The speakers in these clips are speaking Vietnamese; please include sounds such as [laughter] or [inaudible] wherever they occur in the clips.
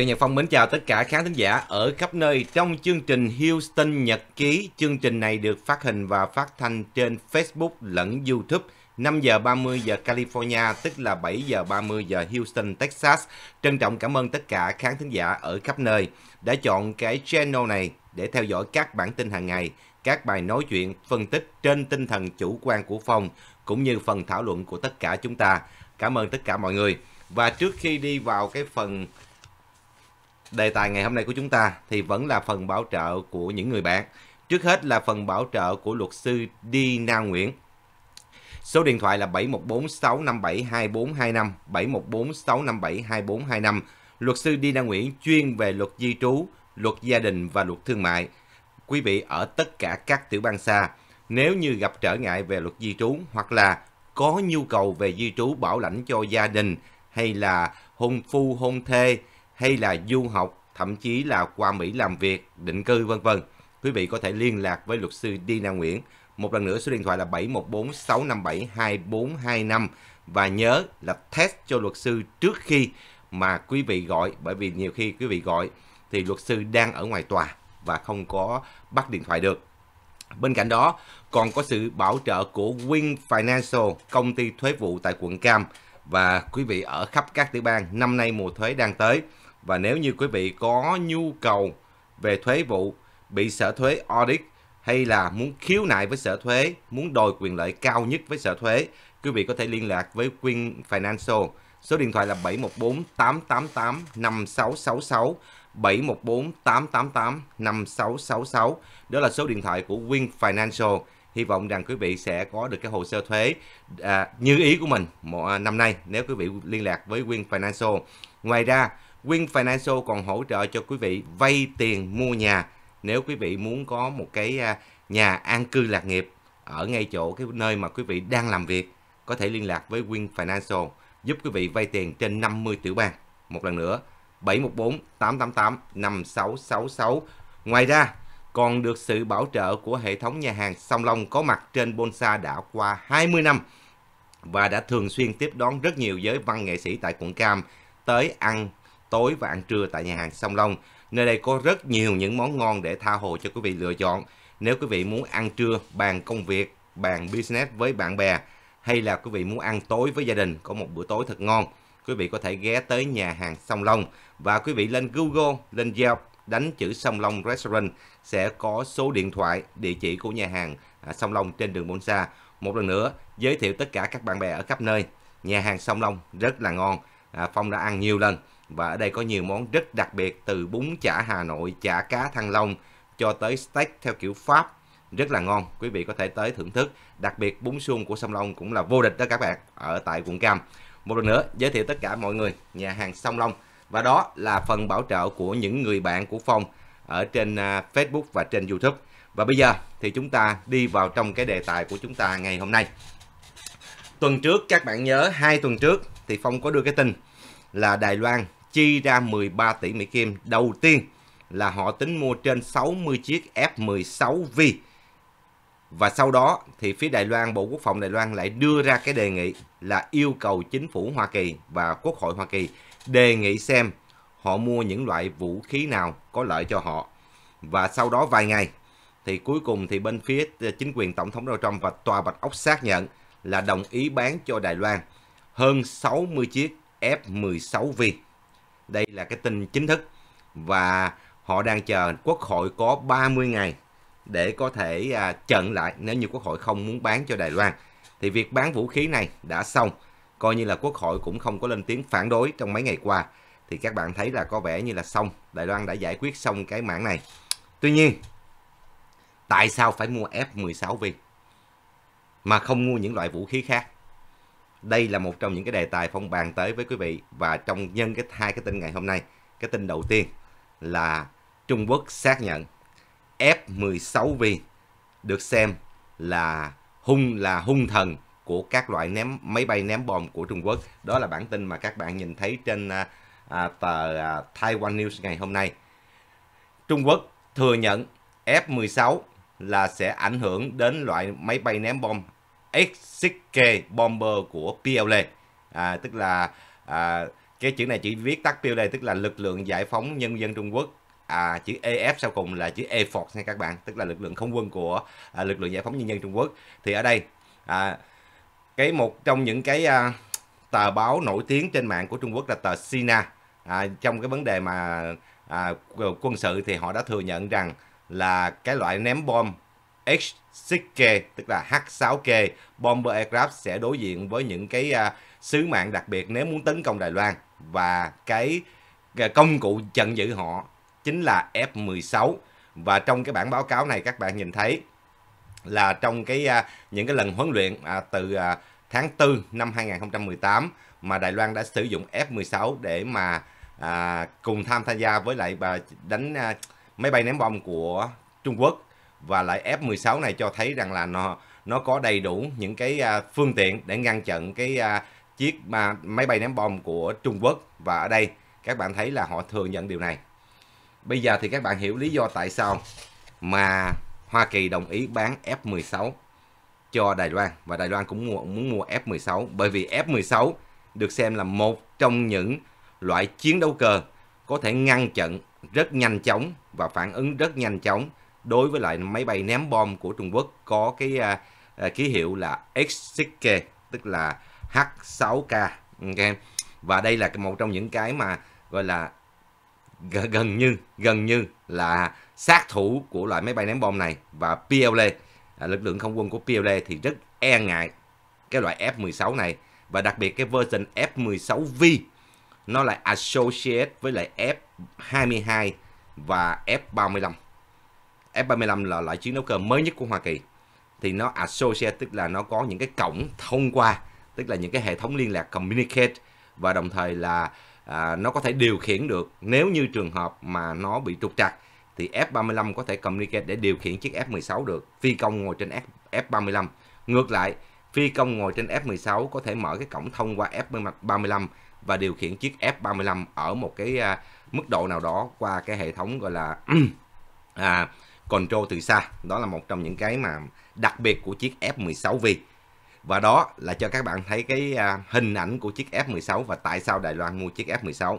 Trần Nhật Phong mến chào tất cả khán thính giả ở khắp nơi trong chương trình Houston Nhật Ký. Chương trình này được phát hình và phát thanh trên Facebook lẫn YouTube. 5 giờ 30 giờ California, tức là 7 giờ 30 giờ Houston, Texas. Trân trọng cảm ơn tất cả khán thính giả ở khắp nơi đã chọn cái channel này để theo dõi các bản tin hàng ngày, các bài nói chuyện, phân tích trên tinh thần chủ quan của Phong, cũng như phần thảo luận của tất cả chúng ta. Cảm ơn tất cả mọi người. Và trước khi đi vào cái phần Đề tài ngày hôm nay của chúng ta thì vẫn là phần bảo trợ của những người bạn. Trước hết là phần bảo trợ của luật sư Đi Na Nguyễn. Số điện thoại là 7146572425, 7146572425. Luật sư Đi Na Nguyễn chuyên về luật di trú, luật gia đình và luật thương mại. Quý vị ở tất cả các tiểu bang xa, nếu như gặp trở ngại về luật di trú hoặc là có nhu cầu về di trú bảo lãnh cho gia đình hay là hôn phu hôn thê hay là du học, thậm chí là qua Mỹ làm việc, định cư vân vân. Quý vị có thể liên lạc với luật sư Dina Nguyễn. Một lần nữa số điện thoại là 714 657 2425 và nhớ là test cho luật sư trước khi mà quý vị gọi bởi vì nhiều khi quý vị gọi thì luật sư đang ở ngoài tòa và không có bắt điện thoại được. Bên cạnh đó còn có sự bảo trợ của Win Financial, công ty thuế vụ tại quận Cam và quý vị ở khắp các tiểu bang năm nay mùa thuế đang tới. Và nếu như quý vị có nhu cầu về thuế vụ, bị sở thuế audit hay là muốn khiếu nại với sở thuế, muốn đòi quyền lợi cao nhất với sở thuế, quý vị có thể liên lạc với Queen Financial. Số điện thoại là 714 888 5666 714 888 5666. Đó là số điện thoại của Win Financial. Hy vọng rằng quý vị sẽ có được cái hồ sơ thuế à, như ý của mình một, à, năm nay nếu quý vị liên lạc với Win Financial. Ngoài ra, Win Financial còn hỗ trợ cho quý vị vay tiền mua nhà nếu quý vị muốn có một cái à, nhà an cư lạc nghiệp ở ngay chỗ cái nơi mà quý vị đang làm việc có thể liên lạc với Win Financial giúp quý vị vay tiền trên 50 tiểu bang. Một lần nữa 714 888 5666. Ngoài ra còn được sự bảo trợ của hệ thống nhà hàng Song Long có mặt trên Bonsa đã qua 20 năm và đã thường xuyên tiếp đón rất nhiều giới văn nghệ sĩ tại quận Cam tới ăn tối và ăn trưa tại nhà hàng Song Long. Nơi đây có rất nhiều những món ngon để tha hồ cho quý vị lựa chọn. Nếu quý vị muốn ăn trưa, bàn công việc, bàn business với bạn bè hay là quý vị muốn ăn tối với gia đình, có một bữa tối thật ngon, quý vị có thể ghé tới nhà hàng Song Long và quý vị lên Google, lên Yelp đánh chữ Song Long Restaurant sẽ có số điện thoại, địa chỉ của nhà hàng à, Song Long trên đường Bonsa. Một lần nữa, giới thiệu tất cả các bạn bè ở khắp nơi. Nhà hàng Song Long rất là ngon. À, Phong đã ăn nhiều lần và ở đây có nhiều món rất đặc biệt từ bún chả Hà Nội, chả cá Thăng Long cho tới steak theo kiểu Pháp rất là ngon. Quý vị có thể tới thưởng thức. Đặc biệt bún suông của Sông Long cũng là vô địch đó các bạn ở tại quận Cam. Một lần nữa giới thiệu tất cả mọi người nhà hàng Sông Long. Và đó là phần bảo trợ của những người bạn của Phong ở trên à, Facebook và trên YouTube. Và bây giờ thì chúng ta đi vào trong cái đề tài của chúng ta ngày hôm nay. Tuần trước các bạn nhớ hai tuần trước thì Phong có đưa cái tin là Đài Loan chi ra 13 tỷ Mỹ Kim. Đầu tiên là họ tính mua trên 60 chiếc F-16V. Và sau đó thì phía Đài Loan, Bộ Quốc phòng Đài Loan lại đưa ra cái đề nghị là yêu cầu chính phủ Hoa Kỳ và Quốc hội Hoa Kỳ đề nghị xem họ mua những loại vũ khí nào có lợi cho họ. Và sau đó vài ngày thì cuối cùng thì bên phía chính quyền Tổng thống Donald Trump và Tòa Bạch Ốc xác nhận là đồng ý bán cho Đài Loan hơn 60 chiếc F-16V. Đây là cái tin chính thức và họ đang chờ quốc hội có 30 ngày để có thể à, chận lại nếu như quốc hội không muốn bán cho Đài Loan. Thì việc bán vũ khí này đã xong, coi như là quốc hội cũng không có lên tiếng phản đối trong mấy ngày qua. Thì các bạn thấy là có vẻ như là xong, Đài Loan đã giải quyết xong cái mảng này. Tuy nhiên, tại sao phải mua F-16V mà không mua những loại vũ khí khác? đây là một trong những cái đề tài phong bàn tới với quý vị và trong nhân cái hai cái tin ngày hôm nay cái tin đầu tiên là Trung Quốc xác nhận F-16V được xem là hung là hung thần của các loại ném máy bay ném bom của Trung Quốc. Đó là bản tin mà các bạn nhìn thấy trên à, à tờ à, Taiwan News ngày hôm nay. Trung Quốc thừa nhận F-16 là sẽ ảnh hưởng đến loại máy bay ném bom Exike Bomber của PLA à, tức là à, cái chữ này chỉ viết tắt PLA tức là lực lượng giải phóng nhân dân Trung Quốc à, chữ AF e sau cùng là chữ E Force nha các bạn tức là lực lượng không quân của à, lực lượng giải phóng nhân dân Trung Quốc thì ở đây à, cái một trong những cái à, tờ báo nổi tiếng trên mạng của Trung Quốc là tờ Sina à, trong cái vấn đề mà à, quân sự thì họ đã thừa nhận rằng là cái loại ném bom H6K tức là H6K bomber aircraft sẽ đối diện với những cái uh, sứ mạng đặc biệt nếu muốn tấn công Đài Loan và cái, à, công cụ chặn giữ họ chính là F16 và trong cái bản báo cáo này các bạn nhìn thấy là trong cái uh, những cái lần huấn luyện uh, từ uh, tháng 4 năm 2018 mà Đài Loan đã sử dụng F16 để mà à, cùng tham gia với lại bà đánh à, máy bay ném bom của Trung Quốc và lại F16 này cho thấy rằng là nó nó có đầy đủ những cái à, phương tiện để ngăn chặn cái à, chiếc máy bay ném bom của Trung Quốc và ở đây các bạn thấy là họ thừa nhận điều này. Bây giờ thì các bạn hiểu lý do tại sao mà Hoa Kỳ đồng ý bán F16 cho Đài Loan và Đài Loan cũng mua, muốn mua F16 bởi vì F16 được xem là một trong những loại chiến đấu cơ có thể ngăn chặn rất nhanh chóng và phản ứng rất nhanh chóng đối với lại máy bay ném bom của Trung Quốc có cái à, à, ký hiệu là X6K tức là H6K okay. và đây là một trong những cái mà gọi là gần như gần như là sát thủ của loại máy bay ném bom này và PLA à, lực lượng không quân của PLA thì rất e ngại cái loại F16 này và đặc biệt cái version F16V nó lại associate với lại F22 và F35 F-35 là loại chiến đấu cơ mới nhất của Hoa Kỳ thì nó associate tức là nó có những cái cổng thông qua tức là những cái hệ thống liên lạc communicate và đồng thời là à, nó có thể điều khiển được nếu như trường hợp mà nó bị trục trặc thì F-35 có thể communicate để điều khiển chiếc F-16 được phi công ngồi trên F-35 ngược lại phi công ngồi trên F-16 có thể mở cái cổng thông qua F-35 và điều khiển chiếc F-35 ở một cái à, mức độ nào đó qua cái hệ thống gọi là [clears throat] à, control từ xa đó là một trong những cái mà đặc biệt của chiếc F16V và đó là cho các bạn thấy cái à, hình ảnh của chiếc F16 và tại sao Đài Loan mua chiếc F16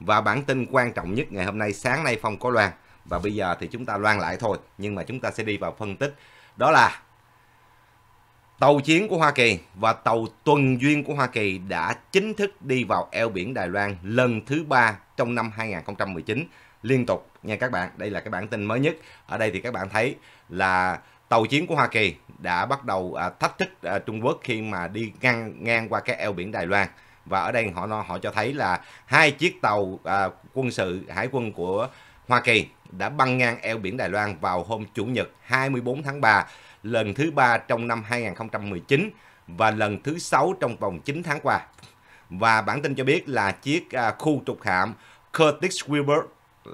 và bản tin quan trọng nhất ngày hôm nay sáng nay Phong có loan và bây giờ thì chúng ta loan lại thôi nhưng mà chúng ta sẽ đi vào phân tích đó là Tàu chiến của Hoa Kỳ và tàu tuần duyên của Hoa Kỳ đã chính thức đi vào eo biển Đài Loan lần thứ ba trong năm 2019 liên tục nha các bạn. Đây là cái bản tin mới nhất. Ở đây thì các bạn thấy là tàu chiến của Hoa Kỳ đã bắt đầu à, thách thức à, Trung Quốc khi mà đi ngang ngang qua cái eo biển Đài Loan và ở đây họ họ cho thấy là hai chiếc tàu à, quân sự hải quân của Hoa Kỳ đã băng ngang eo biển Đài Loan vào hôm chủ nhật 24 tháng 3 lần thứ ba trong năm 2019 và lần thứ sáu trong vòng 9 tháng qua. Và bản tin cho biết là chiếc à, khu trục hạm Curtis Wilbur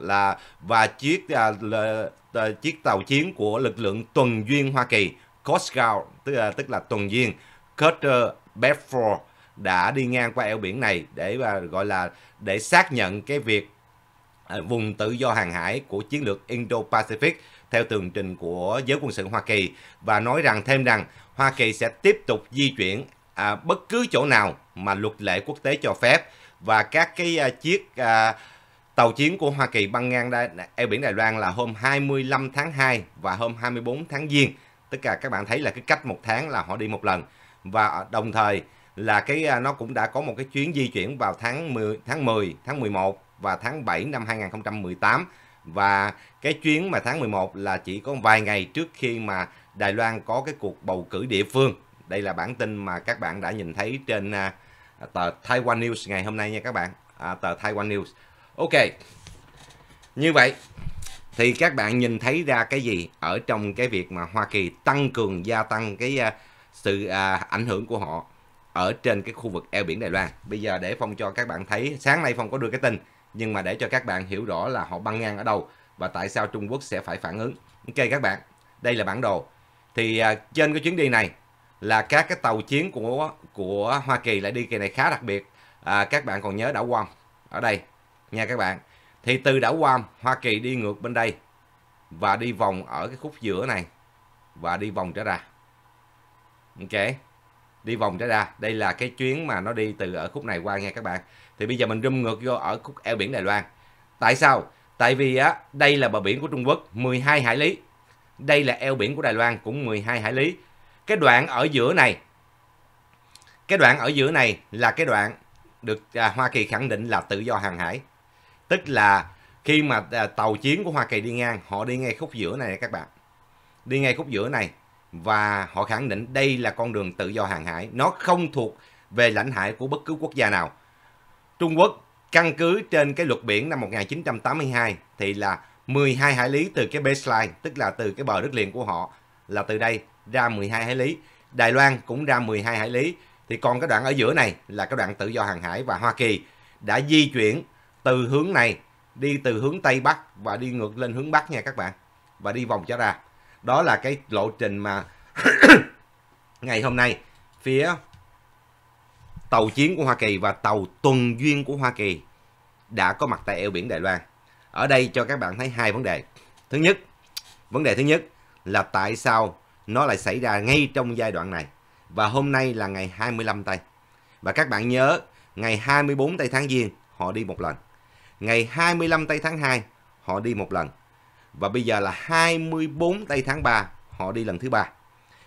là và chiếc à, là, à, chiếc tàu chiến của lực lượng tuần duyên Hoa Kỳ Coast Guard tức là tức là tuần duyên Cutter Bedford đã đi ngang qua eo biển này để và gọi là để xác nhận cái việc à, vùng tự do hàng hải của chiến lược Indo-Pacific theo tường trình của giới quân sự Hoa Kỳ và nói rằng thêm rằng Hoa Kỳ sẽ tiếp tục di chuyển à, bất cứ chỗ nào mà luật lệ quốc tế cho phép và các cái à, chiếc à, Tàu chiến của Hoa Kỳ băng ngang đa, eo biển Đài Loan là hôm 25 tháng 2 và hôm 24 tháng Giêng. Tất cả các bạn thấy là cái cách một tháng là họ đi một lần. Và đồng thời là cái à, nó cũng đã có một cái chuyến di chuyển vào tháng 10, tháng 10, tháng 11 và tháng 7 năm 2018 và cái chuyến mà tháng 11 là chỉ có vài ngày trước khi mà Đài Loan có cái cuộc bầu cử địa phương. Đây là bản tin mà các bạn đã nhìn thấy trên à, tờ Taiwan News ngày hôm nay nha các bạn, à, tờ Taiwan News ok như vậy thì các bạn nhìn thấy ra cái gì ở trong cái việc mà Hoa Kỳ tăng cường gia tăng cái uh, sự uh, ảnh hưởng của họ ở trên cái khu vực eo biển Đài Loan. Bây giờ để Phong cho các bạn thấy, sáng nay Phong có đưa cái tin, nhưng mà để cho các bạn hiểu rõ là họ băng ngang ở đâu và tại sao Trung Quốc sẽ phải phản ứng. Ok các bạn, đây là bản đồ. Thì uh, trên cái chuyến đi này là các cái tàu chiến của của Hoa Kỳ lại đi kỳ này khá đặc biệt. À, các bạn còn nhớ đảo Guam ở đây nha các bạn. Thì từ đảo Guam, Hoa Kỳ đi ngược bên đây và đi vòng ở cái khúc giữa này và đi vòng trở ra. Ok. Đi vòng trở ra. Đây là cái chuyến mà nó đi từ ở khúc này qua nha các bạn. Thì bây giờ mình rung ngược vô ở khúc eo biển Đài Loan. Tại sao? Tại vì á, đây là bờ biển của Trung Quốc 12 hải lý. Đây là eo biển của Đài Loan cũng 12 hải lý. Cái đoạn ở giữa này cái đoạn ở giữa này là cái đoạn được à, Hoa Kỳ khẳng định là tự do hàng hải tức là khi mà à, tàu chiến của Hoa Kỳ đi ngang họ đi ngay khúc giữa này các bạn đi ngay khúc giữa này và họ khẳng định đây là con đường tự do hàng hải nó không thuộc về lãnh hải của bất cứ quốc gia nào Trung Quốc căn cứ trên cái luật biển năm 1982 thì là 12 hải lý từ cái baseline tức là từ cái bờ đất liền của họ là từ đây ra 12 hải lý Đài Loan cũng ra 12 hải lý thì còn cái đoạn ở giữa này là cái đoạn tự do hàng hải và Hoa Kỳ đã di chuyển từ hướng này đi từ hướng Tây Bắc và đi ngược lên hướng Bắc nha các bạn. Và đi vòng trở ra. Đó là cái lộ trình mà [coughs] ngày hôm nay phía tàu chiến của Hoa Kỳ và tàu tuần duyên của Hoa Kỳ đã có mặt tại eo biển Đài Loan. Ở đây cho các bạn thấy hai vấn đề. Thứ nhất, vấn đề thứ nhất là tại sao nó lại xảy ra ngay trong giai đoạn này. Và hôm nay là ngày 25 tây Và các bạn nhớ, ngày 24 tây tháng Giêng họ đi một lần. Ngày 25 tây tháng 2 họ đi một lần. Và bây giờ là 24 tây tháng 3 họ đi lần thứ ba.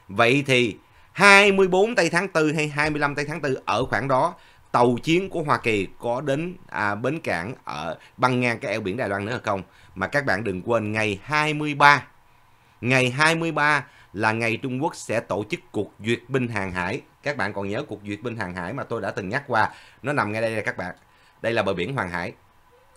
Vậy thì 24 tây tháng 4 hay 25 tây tháng 4 ở khoảng đó tàu chiến của Hoa Kỳ có đến à, bến cảng ở băng ngang cái eo biển Đài Loan nữa không? Mà các bạn đừng quên ngày 23. Ngày 23 là ngày Trung Quốc sẽ tổ chức cuộc duyệt binh hàng hải. Các bạn còn nhớ cuộc duyệt binh hàng hải mà tôi đã từng nhắc qua. Nó nằm ngay đây nè các bạn. Đây là bờ biển Hoàng Hải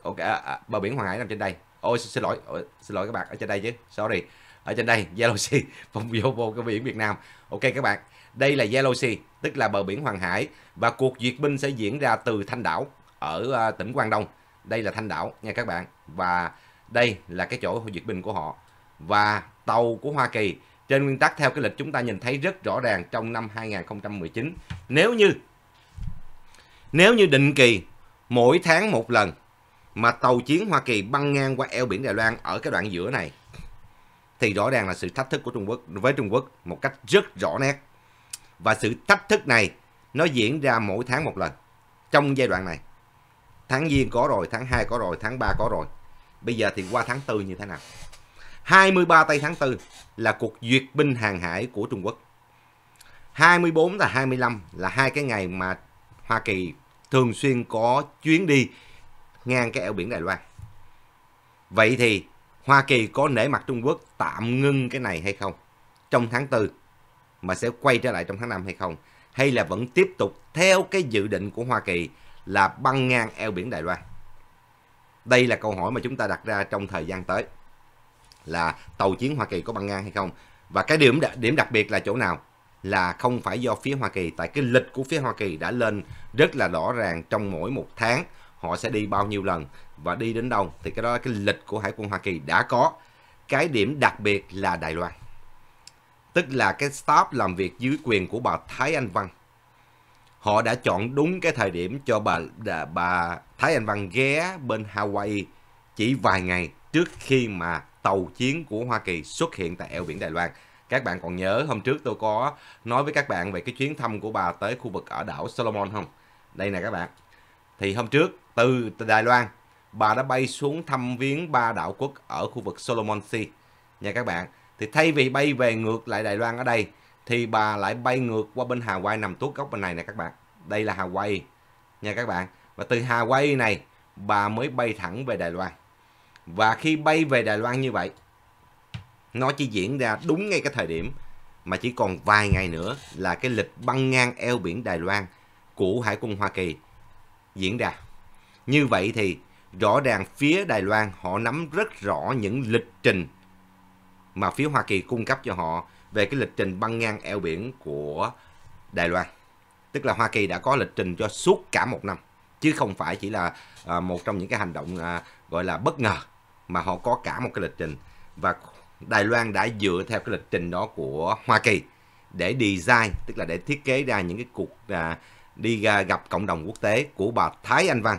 ok à, à, bờ biển hoàng hải nằm trên đây ôi xin lỗi ôi, xin lỗi các bạn ở trên đây chứ sorry ở trên đây Yellow Sea vùng [laughs] vô vô cái biển Việt Nam ok các bạn đây là Yellow Sea tức là bờ biển Hoàng Hải và cuộc duyệt binh sẽ diễn ra từ Thanh Đảo ở à, tỉnh Quang Đông đây là Thanh Đảo nha các bạn và đây là cái chỗ duyệt binh của họ và tàu của Hoa Kỳ trên nguyên tắc theo cái lịch chúng ta nhìn thấy rất rõ ràng trong năm 2019 nếu như nếu như định kỳ mỗi tháng một lần mà tàu chiến Hoa Kỳ băng ngang qua eo biển Đài Loan ở cái đoạn giữa này thì rõ ràng là sự thách thức của Trung Quốc với Trung Quốc một cách rất rõ nét. Và sự thách thức này nó diễn ra mỗi tháng một lần trong giai đoạn này. Tháng Giêng có rồi, tháng 2 có rồi, tháng 3 có rồi. Bây giờ thì qua tháng 4 như thế nào? 23 tây tháng 4 là cuộc duyệt binh hàng hải của Trung Quốc. 24 và 25 là hai cái ngày mà Hoa Kỳ thường xuyên có chuyến đi ngang cái eo biển Đài Loan. Vậy thì Hoa Kỳ có nể mặt Trung Quốc tạm ngưng cái này hay không? Trong tháng 4 mà sẽ quay trở lại trong tháng 5 hay không? Hay là vẫn tiếp tục theo cái dự định của Hoa Kỳ là băng ngang eo biển Đài Loan? Đây là câu hỏi mà chúng ta đặt ra trong thời gian tới. Là tàu chiến Hoa Kỳ có băng ngang hay không? Và cái điểm điểm đặc biệt là chỗ nào? Là không phải do phía Hoa Kỳ, tại cái lịch của phía Hoa Kỳ đã lên rất là rõ ràng trong mỗi một tháng họ sẽ đi bao nhiêu lần và đi đến đâu thì cái đó là cái lịch của Hải quân Hoa Kỳ đã có. Cái điểm đặc biệt là Đài Loan. Tức là cái staff làm việc dưới quyền của bà Thái Anh Văn. Họ đã chọn đúng cái thời điểm cho bà bà Thái Anh Văn ghé bên Hawaii chỉ vài ngày trước khi mà tàu chiến của Hoa Kỳ xuất hiện tại eo biển Đài Loan. Các bạn còn nhớ hôm trước tôi có nói với các bạn về cái chuyến thăm của bà tới khu vực ở đảo Solomon không? Đây nè các bạn. Thì hôm trước từ Đài Loan, bà đã bay xuống thăm viếng ba đạo quốc ở khu vực Solomon Sea nha các bạn. Thì thay vì bay về ngược lại Đài Loan ở đây, thì bà lại bay ngược qua bên Hà Hawaii nằm tuốt góc bên này nè các bạn. Đây là Hà Hawaii nha các bạn. Và từ Hà Hawaii này, bà mới bay thẳng về Đài Loan. Và khi bay về Đài Loan như vậy, nó chỉ diễn ra đúng ngay cái thời điểm mà chỉ còn vài ngày nữa là cái lịch băng ngang eo biển Đài Loan của Hải quân Hoa Kỳ diễn ra. Như vậy thì rõ ràng phía Đài Loan họ nắm rất rõ những lịch trình mà phía Hoa Kỳ cung cấp cho họ về cái lịch trình băng ngang eo biển của Đài Loan. Tức là Hoa Kỳ đã có lịch trình cho suốt cả một năm, chứ không phải chỉ là à, một trong những cái hành động à, gọi là bất ngờ, mà họ có cả một cái lịch trình. Và Đài Loan đã dựa theo cái lịch trình đó của Hoa Kỳ để design, tức là để thiết kế ra những cái cuộc à, đi gặp cộng đồng quốc tế của bà Thái Anh Văn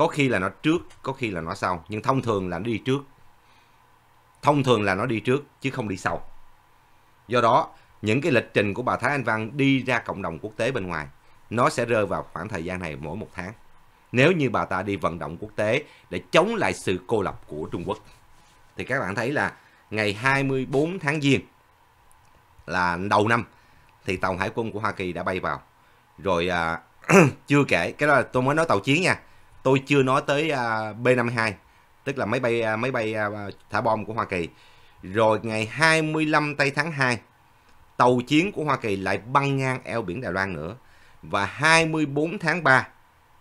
có khi là nó trước có khi là nó sau nhưng thông thường là nó đi trước thông thường là nó đi trước chứ không đi sau do đó những cái lịch trình của bà Thái Anh Văn đi ra cộng đồng quốc tế bên ngoài nó sẽ rơi vào khoảng thời gian này mỗi một tháng nếu như bà ta đi vận động quốc tế để chống lại sự cô lập của Trung Quốc thì các bạn thấy là ngày 24 tháng Giêng là đầu năm thì tàu hải quân của Hoa Kỳ đã bay vào rồi à, [clears throat] chưa kể cái đó là tôi mới nói tàu chiến nha tôi chưa nói tới à, B-52 tức là máy bay à, máy bay à, thả bom của Hoa Kỳ rồi ngày 25 tây tháng 2 tàu chiến của Hoa Kỳ lại băng ngang eo biển Đài Loan nữa và 24 tháng 3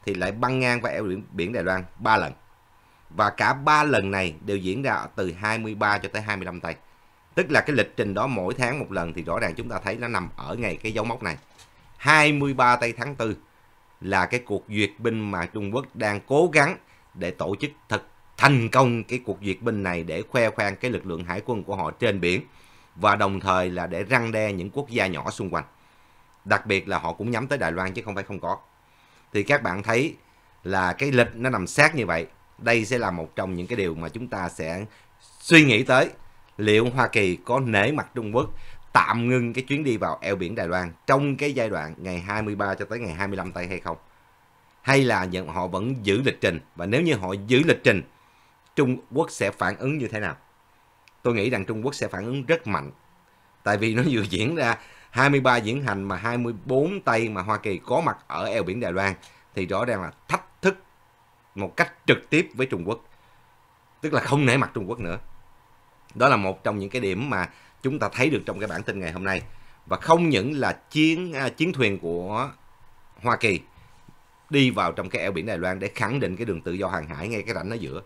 thì lại băng ngang và eo biển, biển Đài Loan 3 lần. Và cả 3 lần này đều diễn ra từ 23 cho tới 25 tây. Tức là cái lịch trình đó mỗi tháng một lần thì rõ ràng chúng ta thấy nó nằm ở ngày cái dấu mốc này. 23 tây tháng 4 là cái cuộc duyệt binh mà Trung Quốc đang cố gắng để tổ chức thật thành công cái cuộc duyệt binh này để khoe khoang cái lực lượng hải quân của họ trên biển và đồng thời là để răng đe những quốc gia nhỏ xung quanh. Đặc biệt là họ cũng nhắm tới Đài Loan chứ không phải không có. Thì các bạn thấy là cái lịch nó nằm sát như vậy. Đây sẽ là một trong những cái điều mà chúng ta sẽ suy nghĩ tới liệu Hoa Kỳ có nể mặt Trung Quốc tạm ngưng cái chuyến đi vào eo biển Đài Loan trong cái giai đoạn ngày 23 cho tới ngày 25 tây hay không? Hay là nhận họ vẫn giữ lịch trình và nếu như họ giữ lịch trình Trung Quốc sẽ phản ứng như thế nào? Tôi nghĩ rằng Trung Quốc sẽ phản ứng rất mạnh. Tại vì nó vừa diễn ra 23 diễn hành mà 24 Tây mà Hoa Kỳ có mặt ở eo biển Đài Loan thì rõ ràng là thách thức một cách trực tiếp với Trung Quốc. Tức là không nể mặt Trung Quốc nữa. Đó là một trong những cái điểm mà chúng ta thấy được trong cái bản tin ngày hôm nay và không những là chiến à, chiến thuyền của Hoa Kỳ đi vào trong cái eo biển Đài Loan để khẳng định cái đường tự do hàng hải ngay cái rãnh ở giữa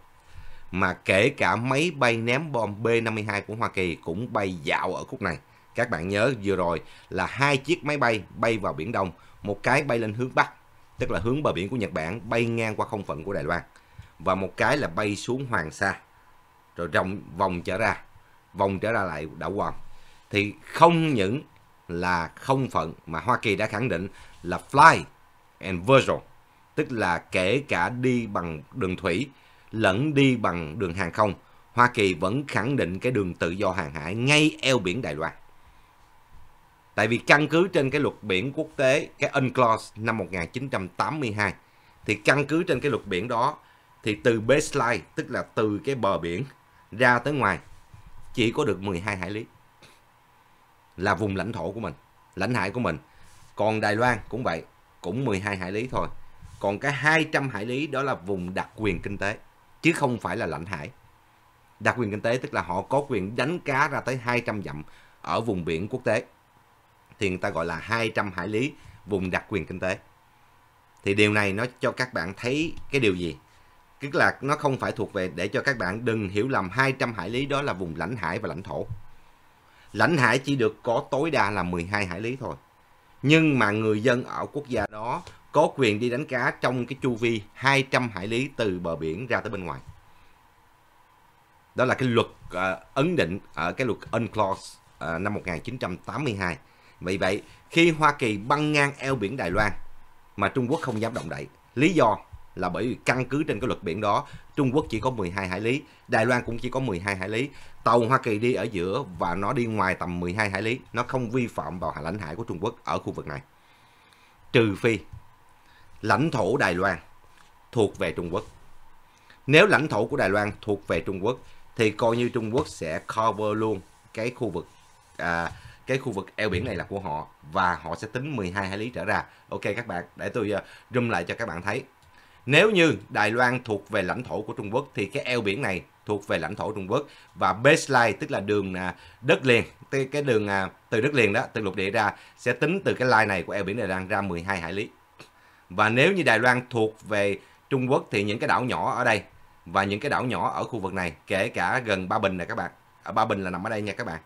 mà kể cả máy bay ném bom B-52 của Hoa Kỳ cũng bay dạo ở khúc này. Các bạn nhớ vừa rồi là hai chiếc máy bay bay vào Biển Đông, một cái bay lên hướng Bắc, tức là hướng bờ biển của Nhật Bản, bay ngang qua không phận của Đài Loan, và một cái là bay xuống Hoàng Sa, rồi ròng vòng trở ra vòng trở ra lại đảo Guam. Thì không những là không phận mà Hoa Kỳ đã khẳng định là fly and virtual, tức là kể cả đi bằng đường thủy lẫn đi bằng đường hàng không, Hoa Kỳ vẫn khẳng định cái đường tự do hàng hải ngay eo biển Đài Loan. Tại vì căn cứ trên cái luật biển quốc tế, cái UNCLOS năm 1982, thì căn cứ trên cái luật biển đó, thì từ baseline, tức là từ cái bờ biển ra tới ngoài, chỉ có được 12 hải lý là vùng lãnh thổ của mình, lãnh hải của mình. Còn Đài Loan cũng vậy, cũng 12 hải lý thôi. Còn cái 200 hải lý đó là vùng đặc quyền kinh tế, chứ không phải là lãnh hải. Đặc quyền kinh tế tức là họ có quyền đánh cá ra tới 200 dặm ở vùng biển quốc tế. Thì người ta gọi là 200 hải lý vùng đặc quyền kinh tế. Thì điều này nó cho các bạn thấy cái điều gì? tức là nó không phải thuộc về để cho các bạn đừng hiểu lầm 200 hải lý đó là vùng lãnh hải và lãnh thổ. Lãnh hải chỉ được có tối đa là 12 hải lý thôi. Nhưng mà người dân ở quốc gia đó có quyền đi đánh cá trong cái chu vi 200 hải lý từ bờ biển ra tới bên ngoài. Đó là cái luật uh, ấn định ở cái luật UNCLOS uh, năm 1982. vì vậy, khi Hoa Kỳ băng ngang eo biển Đài Loan mà Trung Quốc không dám động đậy, lý do là bởi vì căn cứ trên cái luật biển đó Trung Quốc chỉ có 12 hải lý Đài Loan cũng chỉ có 12 hải lý tàu Hoa Kỳ đi ở giữa và nó đi ngoài tầm 12 hải lý nó không vi phạm vào lãnh hải của Trung Quốc ở khu vực này trừ phi lãnh thổ Đài Loan thuộc về Trung Quốc nếu lãnh thổ của Đài Loan thuộc về Trung Quốc thì coi như Trung Quốc sẽ cover luôn cái khu vực à, cái khu vực eo biển này là của họ và họ sẽ tính 12 hải lý trở ra. Ok các bạn, để tôi à, zoom lại cho các bạn thấy. Nếu như Đài Loan thuộc về lãnh thổ của Trung Quốc thì cái eo biển này thuộc về lãnh thổ Trung Quốc và baseline tức là đường à, đất liền cái đường à, từ đất liền đó từ lục địa ra sẽ tính từ cái line này của eo biển Đài Loan ra 12 hải lý và nếu như Đài Loan thuộc về Trung Quốc thì những cái đảo nhỏ ở đây và những cái đảo nhỏ ở khu vực này kể cả gần Ba Bình nè các bạn ở à, Ba Bình là nằm ở đây nha các bạn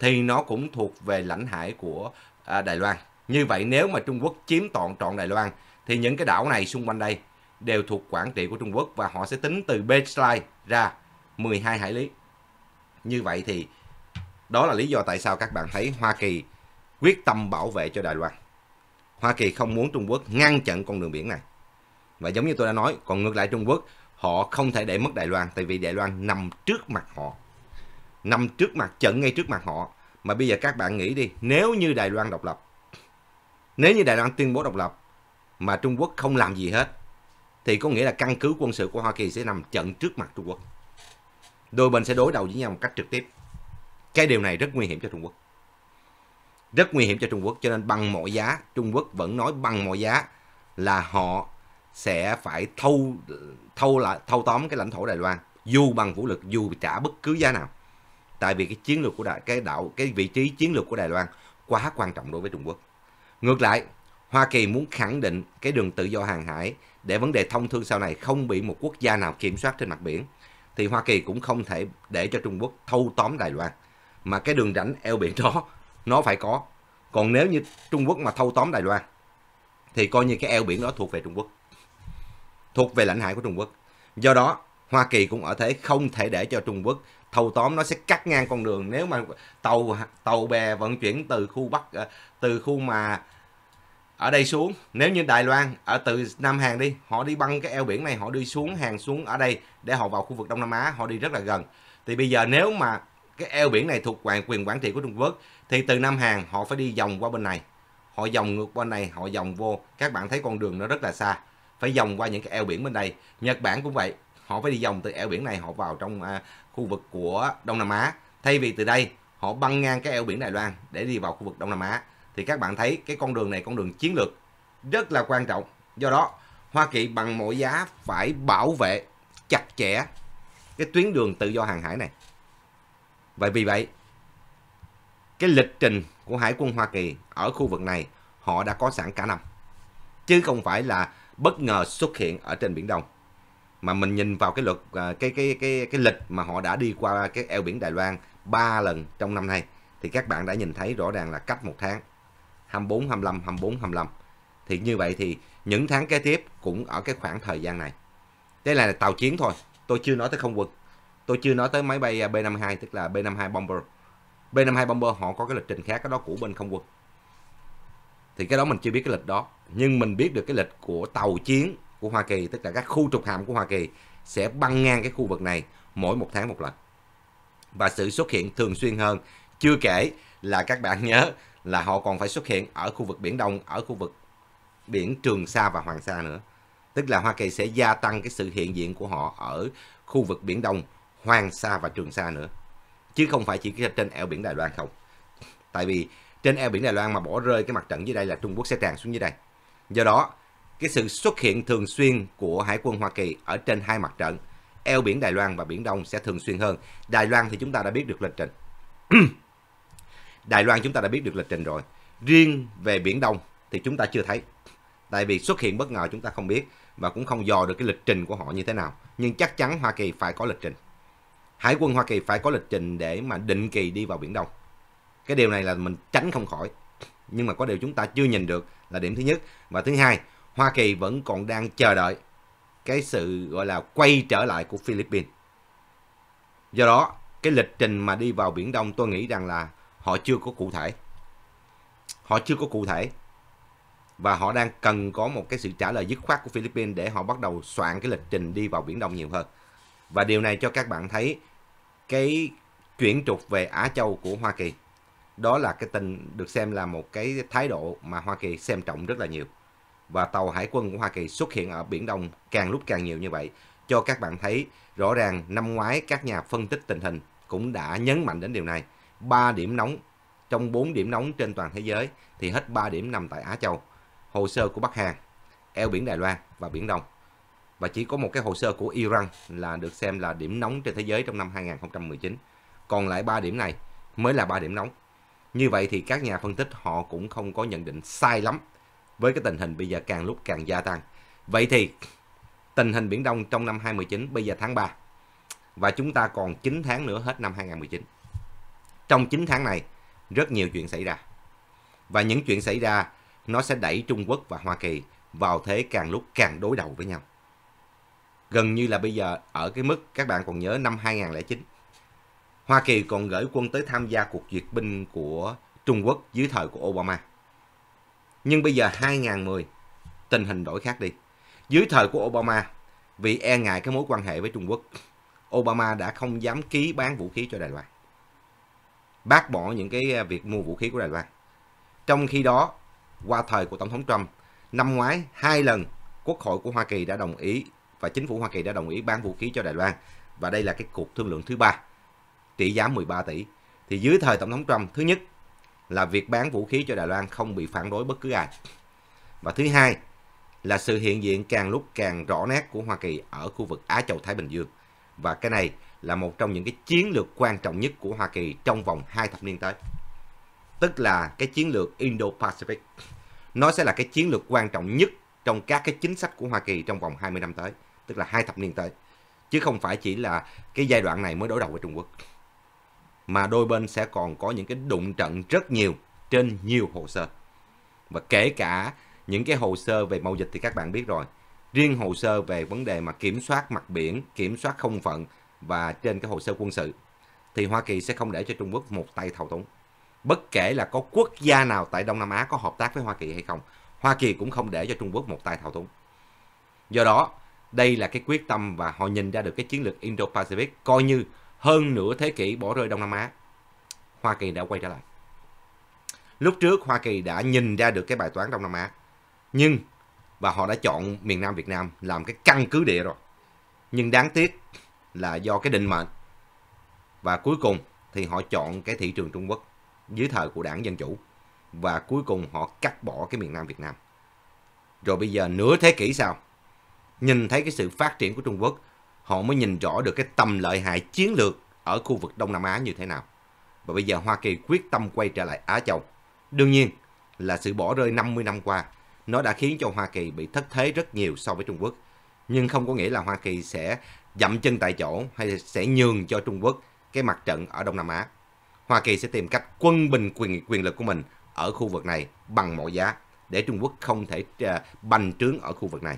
thì nó cũng thuộc về lãnh hải của Đài Loan như vậy nếu mà Trung Quốc chiếm toàn trọn Đài Loan thì những cái đảo này xung quanh đây đều thuộc quản trị của Trung Quốc và họ sẽ tính từ baseline ra 12 hải lý. Như vậy thì đó là lý do tại sao các bạn thấy Hoa Kỳ quyết tâm bảo vệ cho Đài Loan. Hoa Kỳ không muốn Trung Quốc ngăn chặn con đường biển này. Và giống như tôi đã nói, còn ngược lại Trung Quốc, họ không thể để mất Đài Loan tại vì Đài Loan nằm trước mặt họ. Nằm trước mặt, trận ngay trước mặt họ. Mà bây giờ các bạn nghĩ đi, nếu như Đài Loan độc lập, nếu như Đài Loan tuyên bố độc lập mà Trung Quốc không làm gì hết, thì có nghĩa là căn cứ quân sự của Hoa Kỳ sẽ nằm trận trước mặt Trung Quốc. Đôi bên sẽ đối đầu với nhau một cách trực tiếp. Cái điều này rất nguy hiểm cho Trung Quốc. Rất nguy hiểm cho Trung Quốc cho nên bằng mọi giá, Trung Quốc vẫn nói bằng mọi giá là họ sẽ phải thâu thâu lại thâu tóm cái lãnh thổ Đài Loan dù bằng vũ lực dù trả bất cứ giá nào. Tại vì cái chiến lược của đại cái đạo cái vị trí chiến lược của Đài Loan quá quan trọng đối với Trung Quốc. Ngược lại, Hoa Kỳ muốn khẳng định cái đường tự do hàng hải để vấn đề thông thương sau này không bị một quốc gia nào kiểm soát trên mặt biển thì Hoa Kỳ cũng không thể để cho Trung Quốc thâu tóm Đài Loan mà cái đường rảnh eo biển đó nó phải có. Còn nếu như Trung Quốc mà thâu tóm Đài Loan thì coi như cái eo biển đó thuộc về Trung Quốc. Thuộc về lãnh hải của Trung Quốc. Do đó, Hoa Kỳ cũng ở thế không thể để cho Trung Quốc thâu tóm nó sẽ cắt ngang con đường nếu mà tàu tàu bè vận chuyển từ khu Bắc ờ, từ khu mà ở đây xuống nếu như Đài Loan ở từ Nam Hàn đi họ đi băng cái eo biển này họ đi xuống hàng xuống ở đây để họ vào khu vực Đông Nam Á họ đi rất là gần thì bây giờ nếu mà cái eo biển này thuộc quản quyền quản trị của Trung Quốc thì từ Nam Hàn họ phải đi vòng qua bên này họ vòng ngược bên này họ vòng vô các bạn thấy con đường nó rất là xa phải vòng qua những cái eo biển bên đây Nhật Bản cũng vậy họ phải đi vòng từ eo biển này họ vào trong à, khu vực của Đông Nam Á thay vì từ đây họ băng ngang cái eo biển Đài Loan để đi vào khu vực Đông Nam Á thì các bạn thấy cái con đường này con đường chiến lược rất là quan trọng. Do đó, Hoa Kỳ bằng mọi giá phải bảo vệ chặt chẽ cái tuyến đường tự do hàng hải này. Và vì vậy, cái lịch trình của Hải quân Hoa Kỳ ở khu vực này họ đã có sẵn cả năm. Chứ không phải là bất ngờ xuất hiện ở trên Biển Đông. Mà mình nhìn vào cái luật à, cái cái cái cái lịch mà họ đã đi qua cái eo biển Đài Loan ba lần trong năm nay thì các bạn đã nhìn thấy rõ ràng là cách một tháng 24, 25, 24, 25. Thì như vậy thì những tháng kế tiếp cũng ở cái khoảng thời gian này. Đây là tàu chiến thôi. Tôi chưa nói tới không quân. Tôi chưa nói tới máy bay à, B-52 tức là B-52 Bomber. B-52 Bomber họ có cái lịch trình khác, cái đó của bên không quân. Thì cái đó mình chưa biết cái lịch đó. Nhưng mình biết được cái lịch của tàu chiến của Hoa Kỳ, tức là các khu trục hạm của Hoa Kỳ sẽ băng ngang cái khu vực này mỗi một tháng một lần. Và sự xuất hiện thường xuyên hơn. Chưa kể là các bạn nhớ là họ còn phải xuất hiện ở khu vực Biển Đông, ở khu vực biển Trường Sa và Hoàng Sa nữa. Tức là Hoa Kỳ sẽ gia tăng cái sự hiện diện của họ ở khu vực Biển Đông, Hoàng Sa và Trường Sa nữa. Chứ không phải chỉ trên eo biển Đài Loan không. Tại vì trên eo biển Đài Loan mà bỏ rơi cái mặt trận dưới đây là Trung Quốc sẽ tràn xuống dưới đây. Do đó, cái sự xuất hiện thường xuyên của Hải quân Hoa Kỳ ở trên hai mặt trận, eo biển Đài Loan và Biển Đông sẽ thường xuyên hơn. Đài Loan thì chúng ta đã biết được lịch trình. [clears throat] Đài Loan chúng ta đã biết được lịch trình rồi. Riêng về Biển Đông thì chúng ta chưa thấy. Tại vì xuất hiện bất ngờ chúng ta không biết và cũng không dò được cái lịch trình của họ như thế nào. Nhưng chắc chắn Hoa Kỳ phải có lịch trình. Hải quân Hoa Kỳ phải có lịch trình để mà định kỳ đi vào Biển Đông. Cái điều này là mình tránh không khỏi. Nhưng mà có điều chúng ta chưa nhìn được là điểm thứ nhất. Và thứ hai, Hoa Kỳ vẫn còn đang chờ đợi cái sự gọi là quay trở lại của Philippines. Do đó, cái lịch trình mà đi vào Biển Đông tôi nghĩ rằng là họ chưa có cụ thể họ chưa có cụ thể và họ đang cần có một cái sự trả lời dứt khoát của Philippines để họ bắt đầu soạn cái lịch trình đi vào Biển Đông nhiều hơn. Và điều này cho các bạn thấy cái chuyển trục về Á Châu của Hoa Kỳ. Đó là cái tình được xem là một cái thái độ mà Hoa Kỳ xem trọng rất là nhiều. Và tàu hải quân của Hoa Kỳ xuất hiện ở Biển Đông càng lúc càng nhiều như vậy. Cho các bạn thấy rõ ràng năm ngoái các nhà phân tích tình hình cũng đã nhấn mạnh đến điều này. 3 điểm nóng trong 4 điểm nóng trên toàn thế giới thì hết 3 điểm nằm tại Á Châu. Hồ sơ của Bắc Hàn, eo biển Đài Loan và Biển Đông. Và chỉ có một cái hồ sơ của Iran là được xem là điểm nóng trên thế giới trong năm 2019. Còn lại 3 điểm này mới là 3 điểm nóng. Như vậy thì các nhà phân tích họ cũng không có nhận định sai lắm với cái tình hình bây giờ càng lúc càng gia tăng. Vậy thì tình hình Biển Đông trong năm 2019 bây giờ tháng 3 và chúng ta còn 9 tháng nữa hết năm 2019 trong 9 tháng này, rất nhiều chuyện xảy ra. Và những chuyện xảy ra, nó sẽ đẩy Trung Quốc và Hoa Kỳ vào thế càng lúc càng đối đầu với nhau. Gần như là bây giờ ở cái mức các bạn còn nhớ năm 2009, Hoa Kỳ còn gửi quân tới tham gia cuộc duyệt binh của Trung Quốc dưới thời của Obama. Nhưng bây giờ 2010, tình hình đổi khác đi. Dưới thời của Obama, vì e ngại cái mối quan hệ với Trung Quốc, Obama đã không dám ký bán vũ khí cho Đài Loan bác bỏ những cái à, việc mua vũ khí của Đài Loan. Trong khi đó, qua thời của Tổng thống Trump, năm ngoái hai lần Quốc hội của Hoa Kỳ đã đồng ý và chính phủ Hoa Kỳ đã đồng ý bán vũ khí cho Đài Loan và đây là cái cuộc thương lượng thứ ba trị giá 13 tỷ. Thì dưới thời Tổng thống Trump, thứ nhất là việc bán vũ khí cho Đài Loan không bị phản đối bất cứ ai. Và thứ hai là sự hiện diện càng lúc càng rõ nét của Hoa Kỳ ở khu vực Á Châu Thái Bình Dương. Và cái này là một trong những cái chiến lược quan trọng nhất của Hoa Kỳ trong vòng hai thập niên tới. Tức là cái chiến lược Indo-Pacific. Nó sẽ là cái chiến lược quan trọng nhất trong các cái chính sách của Hoa Kỳ trong vòng 20 năm tới, tức là hai thập niên tới. Chứ không phải chỉ là cái giai đoạn này mới đối đầu với Trung Quốc. Mà đôi bên sẽ còn có những cái đụng trận rất nhiều trên nhiều hồ sơ. Và kể cả những cái hồ sơ về mậu dịch thì các bạn biết rồi. Riêng hồ sơ về vấn đề mà kiểm soát mặt biển, kiểm soát không phận và trên cái hồ sơ quân sự thì Hoa Kỳ sẽ không để cho Trung Quốc một tay thao túng. Bất kể là có quốc gia nào tại Đông Nam Á có hợp tác với Hoa Kỳ hay không, Hoa Kỳ cũng không để cho Trung Quốc một tay thao túng. Do đó, đây là cái quyết tâm và họ nhìn ra được cái chiến lược Indo-Pacific coi như hơn nửa thế kỷ bỏ rơi Đông Nam Á. Hoa Kỳ đã quay trở lại. Lúc trước Hoa Kỳ đã nhìn ra được cái bài toán Đông Nam Á. Nhưng và họ đã chọn miền Nam Việt Nam làm cái căn cứ địa rồi. Nhưng đáng tiếc là do cái định mệnh. Và cuối cùng thì họ chọn cái thị trường Trung Quốc dưới thời của đảng Dân Chủ. Và cuối cùng họ cắt bỏ cái miền Nam Việt Nam. Rồi bây giờ nửa thế kỷ sau, nhìn thấy cái sự phát triển của Trung Quốc, họ mới nhìn rõ được cái tầm lợi hại chiến lược ở khu vực Đông Nam Á như thế nào. Và bây giờ Hoa Kỳ quyết tâm quay trở lại Á Châu. Đương nhiên là sự bỏ rơi 50 năm qua, nó đã khiến cho Hoa Kỳ bị thất thế rất nhiều so với Trung Quốc. Nhưng không có nghĩa là Hoa Kỳ sẽ dậm chân tại chỗ hay sẽ nhường cho Trung Quốc cái mặt trận ở Đông Nam Á. Hoa Kỳ sẽ tìm cách quân bình quyền quyền lực của mình ở khu vực này bằng mọi giá để Trung Quốc không thể à, bành trướng ở khu vực này.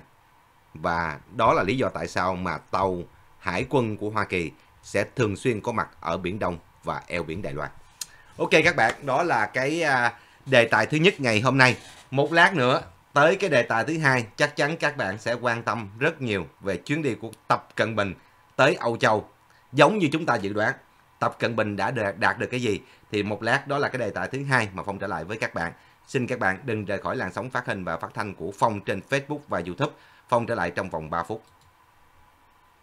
Và đó là lý do tại sao mà tàu hải quân của Hoa Kỳ sẽ thường xuyên có mặt ở Biển Đông và eo biển Đài Loan. Ok các bạn, đó là cái à, đề tài thứ nhất ngày hôm nay. Một lát nữa Tới cái đề tài thứ hai, chắc chắn các bạn sẽ quan tâm rất nhiều về chuyến đi của Tập Cận Bình tới Âu Châu. Giống như chúng ta dự đoán, Tập Cận Bình đã đạt được cái gì? Thì một lát đó là cái đề tài thứ hai mà Phong trở lại với các bạn. Xin các bạn đừng rời khỏi làn sóng phát hình và phát thanh của Phong trên Facebook và YouTube. Phong trở lại trong vòng 3 phút.